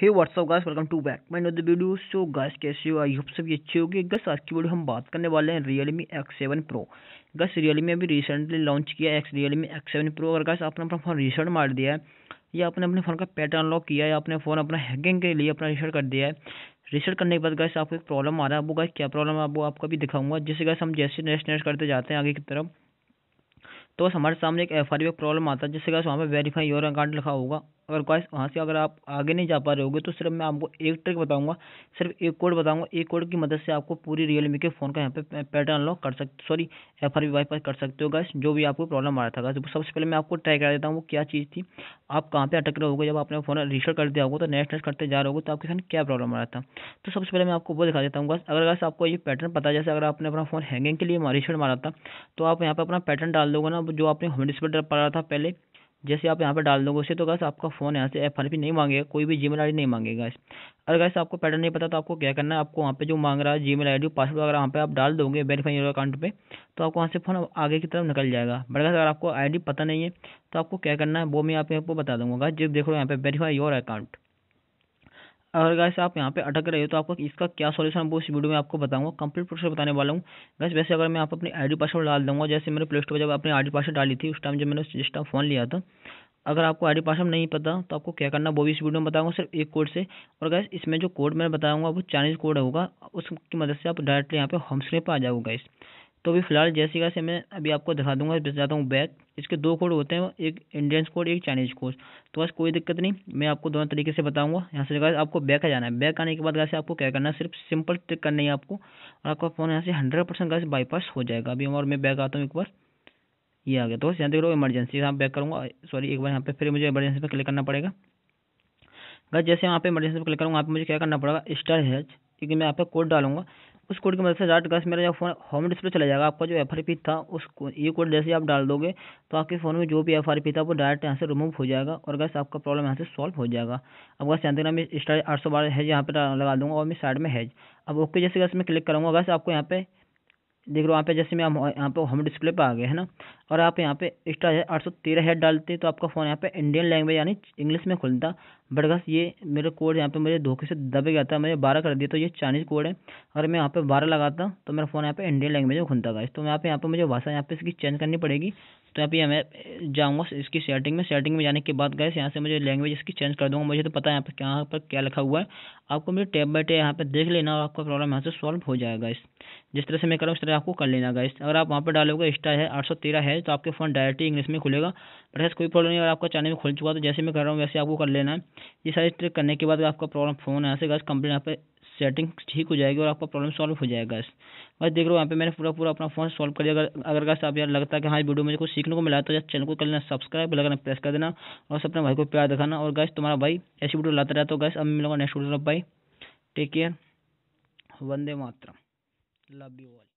hey what's up guys welcome to back my the video so guys कैसे हो I hope ये अच्छे होगी गस आज की वीडियो हम बात करने वाले हैं Realme X seven pro guys Realme अभी रिसेंटली लॉन्च किया है X Realme X seven pro अगर गस आपने अपना फ़ोन रिसेंट मार दिया है या आपने अपने फ़ोन का पैटर्न अनलॉक किया या अपने फ़ोन अपना हैकिंग के लिए अपना रिसेट कर दिया है रिसेट करने के बाद गैस आपको एक प्रॉब्लम आ रहा है वो गैस क्या प्रॉब्लम है वो आपको भी दिखाऊंगा जिससे गैस हम जैसे नेक्स्ट नेक्स्ट करते जाते हैं आगे की तरफ तो बस हमारे सामने एक एफ आर प्रॉब्लम आता है जिससे गैस वहाँ पर वेरीफाई योर अकाउंट लिखा होगा अगर गाइस वहाँ से अगर आप आगे नहीं जा पा रहे होगे तो सिर्फ मैं आपको एक ट्रिक बताऊंगा सिर्फ एक कोड बताऊंगा एक कोड की मदद से आपको पूरी रियलमी के फ़ोन का यहाँ पे पैटर्न अनलॉक कर सकते सॉरी एफ आर वाईफाई कर सकते हो गाइस जो भी आपको प्रॉब्लम आ रहा था गाइस तो सबसे पहले मैं आपको ट्राई करा देता हूँ वो क्या चीज़ थी आप कहाँ पर अटक रहे हो जब आपने फ़ोन रिशर्ट कर दिया होगा तो नेक्स्ट नेक्स्ट करते जा रहे हो तो आपके साथ क्या प्रॉब्लम आ रहा था तो सबसे पहले मैं आपको वो दिखा देता हूँ गाइस अगर गाइस आपको ये पैटर्न पता जैसे अगर आपने अपना फ़ोन हैंगिंग के लिए रिशर्ट मारा था तो आप यहाँ पर अपना पैटर्न डाल दोगे ना जो आपने होम डिस्प्ले पर रहा था पहले जैसे आप यहाँ पर डाल दोगे उसे तो गैस आपका फ़ोन यहाँ से एफ आर पी नहीं मांगेगा कोई भी जी मेल आई डी नहीं मांगेगा इस अगर गैस आपको पैटर्न नहीं पता तो आपको क्या करना है आपको वहाँ पे जो मांग रहा है Gmail I D password वगैरह वहाँ पे आप डाल दोगे वेरीफाई योर अकाउंट पे तो आपको वहाँ से फ़ोन आगे की तरफ निकल जाएगा बट गैस अगर आपको आई डी पता नहीं है तो आपको क्या करना है वो मैं आपको बता दूँगा गैस जब देखो यहाँ पे वेरीफाई योर अकाउंट अगर गैस आप यहाँ पे अटक रहे हो तो आपका इसका क्या सॉल्यूशन वो इस वीडियो में आपको बताऊंगा कंप्लीट प्रोसेस बताने वाला हूँ गैस वैसे अगर मैं आप अपनी आईडी पासवर्ड डाल दूंगा जैसे मैंने प्ले स्टोर पर जब अपनी आईडी पासवर्ड डाली थी उस टाइम जब मैंने जिस टाइम फ़ोन लिया था अगर आपको आई पासवर्ड नहीं पता तो आपको क्या करना वो भी इस वीडियो में बताऊंगा सिर्फ एक कोड से और गैस इसमें जो कोड मैं बताऊँगा वो चाइनीज़ कोड होगा उसकी मदद से आप डायरेक्टली यहाँ पे होम स्क्रीन पर आ जाओगे गैस तो अभी फिलहाल जैसिका से मैं अभी आपको दिखा दूंगा जाता हूँ बैग इसके दो कोड होते हैं एक इंडियन कोड एक चाइनीज कोड तो बस कोई दिक्कत नहीं मैं आपको दोनों तरीके से बताऊंगा यहाँ से आपको बैक आ जाना है बैक आने के बाद वैसे आपको क्या करना है सिर्फ सिंपल टिक करना है आपको और आपका फ़ोन यहाँ से हंड्रेड परसेंट गैस बाईपास हो जाएगा अभी और मैं बैक आता हूँ एक बार ये आ गया तो बस यहाँ देख लो इमरजेंसी यहाँ बैक करूँगा सॉरी एक बार यहाँ पे फिर मुझे इमरजेंसी पर क्लिक करना पड़ेगा बस जैसे यहाँ पे इमरजेंसी पर क्लिक करूँगा यहाँ मुझे क्या करना पड़ेगा स्टार हैच क्योंकि मैं यहाँ पर कोड डालूंगा उस कोड की मदद से डायरेक्ट गैस मेरा जो फोन होम डिस्प्ले चला जाएगा आपका जो एफ था उस ये कोड जैसे आप डाल दोगे तो आपके फ़ोन में जो भी एफ था वो डायरेक्ट यहाँ से रिमूव हो जाएगा और गैस आपका प्रॉब्लम यहाँ से सॉल्व हो जाएगा अब गैस यहाँ ना मैं स्टार आठ सौ बारह हैज यहाँ पर लगा दूँगा और मैं साइड में हैज अब ओके जैसे गैस मैं क्लिक करूँगा गैस आपको यहाँ पे देख लो वहाँ पे जैसे मैं यहाँ पे होम डिस्प्ले पे आ गए है ना और आप यहाँ पे एक्स्ट्रा आठ सौ तेरह हेड डालते तो आपका फ़ोन यहाँ पे इंडियन लैंग्वेज यानी इंग्लिश में खुलता बट बस ये मेरे कोड यहाँ पे मुझे धोखे से दब गया था मुझे बारह कर दिया तो ये चाइनीज़ कोड है और मैं यहाँ पे बारह लगाता तो मेरा फ़ोन यहाँ पे इंडियन लैंग्वेज में खुलता गया तो यहाँ पे यहाँ पे मुझे भाषा यहाँ पे इसकी चेंज करनी पड़ेगी तो यहाँ पे मैं जाऊँगा इसकी सेटिंग में सेटिंग में जाने के बाद गए यहाँ से मुझे लैंग्वेज इसकी चेंज कर दूँगा मुझे तो पता है यहाँ पर क्या पर क्या लिखा हुआ है आपको मुझे टेप बाई टेप यहाँ पर देख लेना और आपका प्रॉब्लम यहाँ से सॉल्व हो जाएगा इस जिस तरह से मैं करूँ उस तरह आपको कर लेना गाइस अगर आप वहाँ पर डालोगे स्टार है आठ सौ तेरह है तो आपके फ़ोन डायरेक्टली इंग्लिश में खुलेगा बट ऐसा कोई प्रॉब्लम नहीं अगर आपका चैनल में खुल चुका तो जैसे मैं कर रहा हूँ वैसे आपको कर लेना है ये सारी ट्रिक करने के बाद आपका प्रॉब्लम फ़ोन यहाँ से गाइस कंप्लीट यहाँ पर सेटिंग ठीक हो जाएगी और आपका प्रॉब्लम सॉल्व हो जाएगा बस देख रहे हो यहाँ पे मैंने पूरा पूरा अपना फोन सॉल्व कर दिया अगर अगर का आप यार लगता है कि हाँ वीडियो मुझे कुछ सीखने को मिला तो यार चैनल को कर लेना सब्सक्राइब लगाना प्रेस कर देना और अपने भाई को प्यार दिखाना और गैस तुम्हारा भाई ऐसी वीडियो लाता रहता तो गैस अब मिलूंगा next video bye take care वंदे मातरम लव यू ऑल